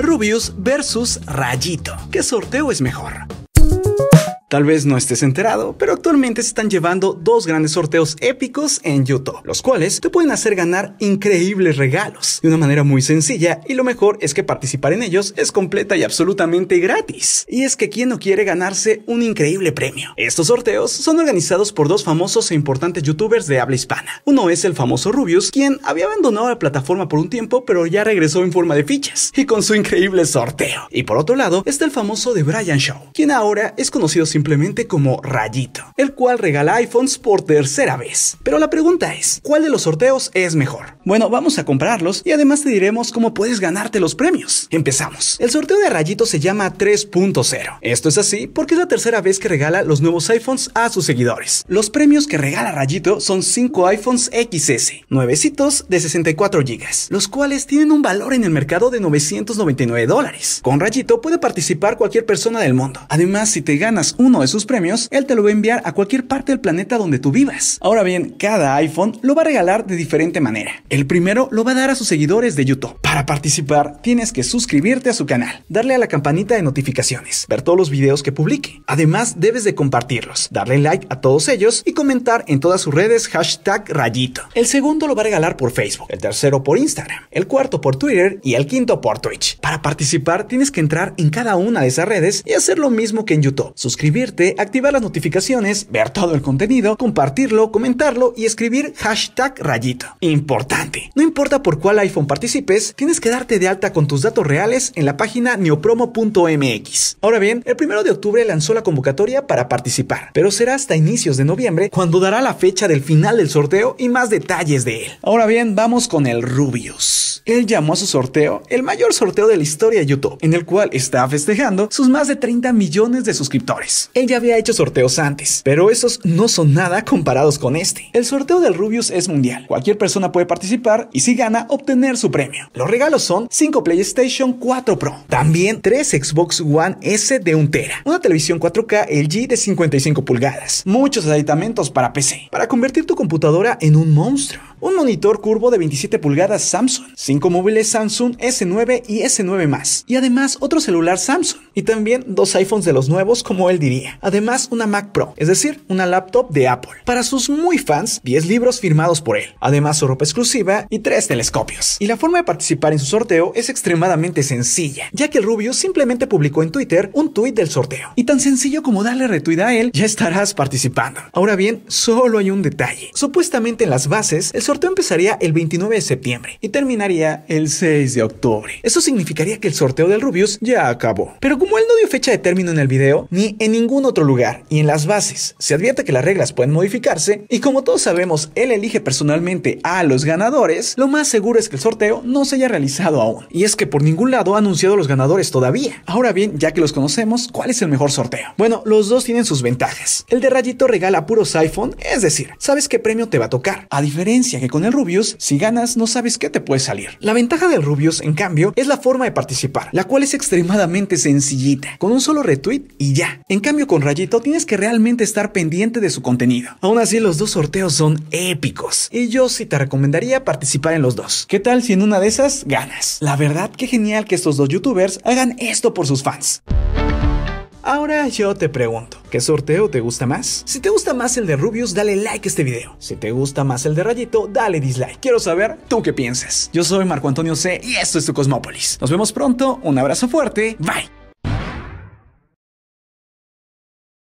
Rubius versus Rayito. ¿Qué sorteo es mejor? Tal vez no estés enterado, pero actualmente se están llevando dos grandes sorteos épicos en YouTube, los cuales te pueden hacer ganar increíbles regalos de una manera muy sencilla y lo mejor es que participar en ellos es completa y absolutamente gratis. Y es que ¿quién no quiere ganarse un increíble premio. Estos sorteos son organizados por dos famosos e importantes youtubers de habla hispana. Uno es el famoso Rubius, quien había abandonado la plataforma por un tiempo, pero ya regresó en forma de fichas y con su increíble sorteo. Y por otro lado está el famoso de Brian Shaw, quien ahora es conocido sin simplemente como Rayito, el cual regala iPhones por tercera vez. Pero la pregunta es, ¿cuál de los sorteos es mejor? Bueno, vamos a comprarlos y además te diremos cómo puedes ganarte los premios. Empezamos. El sorteo de Rayito se llama 3.0. Esto es así porque es la tercera vez que regala los nuevos iPhones a sus seguidores. Los premios que regala Rayito son 5 iPhones XS, nuevecitos de 64 GB, los cuales tienen un valor en el mercado de 999 dólares. Con Rayito puede participar cualquier persona del mundo. Además, si te ganas uno de sus premios, él te lo va a enviar a cualquier parte del planeta donde tú vivas. Ahora bien, cada iPhone lo va a regalar de diferente manera. El primero lo va a dar a sus seguidores de YouTube. Para participar, tienes que suscribirte a su canal, darle a la campanita de notificaciones, ver todos los videos que publique. Además, debes de compartirlos, darle like a todos ellos y comentar en todas sus redes hashtag rayito. El segundo lo va a regalar por Facebook, el tercero por Instagram, el cuarto por Twitter y el quinto por Twitch. Para participar, tienes que entrar en cada una de esas redes y hacer lo mismo que en YouTube. Suscribirte, activar las notificaciones, ver todo el contenido, compartirlo, comentarlo y escribir hashtag rayito. Importante. No importa por cuál iPhone participes, tienes que darte de alta con tus datos reales en la página neopromo.mx. Ahora bien, el 1 de octubre lanzó la convocatoria para participar, pero será hasta inicios de noviembre cuando dará la fecha del final del sorteo y más detalles de él. Ahora bien, vamos con el Rubius. Él llamó a su sorteo el mayor sorteo de la historia de YouTube, en el cual está festejando sus más de 30 millones de suscriptores. Él ya había hecho sorteos antes, pero esos no son nada comparados con este. El sorteo del Rubius es mundial. Cualquier persona puede participar y si gana obtener su premio. Los regalos son 5 PlayStation 4 Pro, también 3 Xbox One S de 1 tera, una televisión 4K LG de 55 pulgadas, muchos aditamentos para PC, para convertir tu computadora en un monstruo, un monitor curvo de 27 pulgadas Samsung, 5 móviles Samsung S9 y S9 más, y además otro celular Samsung y también dos iPhones de los nuevos como él diría. Además, una Mac Pro, es decir, una laptop de Apple. Para sus muy fans, 10 libros firmados por él, además su ropa exclusiva y tres telescopios. Y la forma de participar en su sorteo es extremadamente sencilla, ya que el Rubio simplemente publicó en Twitter un tuit del sorteo. Y tan sencillo como darle retweet a él, ya estarás participando. Ahora bien, solo hay un detalle. Supuestamente en las bases, el sorteo empezaría el 29 de septiembre y terminaría el 6 de octubre. Eso significaría que el sorteo del Rubius ya acabó. Pero como él no dio fecha de término en el video, ni en ningún otro lugar, y en las bases, se advierte que las reglas pueden modificarse, y como todos sabemos, él elige personalmente a los ganadores, lo más seguro es que el sorteo no se haya realizado aún. Y es que por ningún lado ha anunciado a los ganadores todavía. Ahora bien, ya que los conocemos, ¿cuál es el mejor sorteo? Bueno, los dos tienen sus ventajas. El de rayito regala puros iPhone, es decir, sabes qué premio te va a tocar. A diferencia que con el Rubius, si ganas, no sabes qué te puede salir. La ventaja del Rubius, en cambio, es la forma de participar, la cual es extremadamente sencilla con un solo retweet y ya. En cambio con Rayito tienes que realmente estar pendiente de su contenido. Aún así los dos sorteos son épicos y yo sí te recomendaría participar en los dos. ¿Qué tal si en una de esas ganas? La verdad que genial que estos dos youtubers hagan esto por sus fans. Ahora yo te pregunto, ¿qué sorteo te gusta más? Si te gusta más el de Rubius, dale like a este video. Si te gusta más el de Rayito, dale dislike. Quiero saber tú qué piensas. Yo soy Marco Antonio C y esto es tu Cosmópolis. Nos vemos pronto, un abrazo fuerte, bye.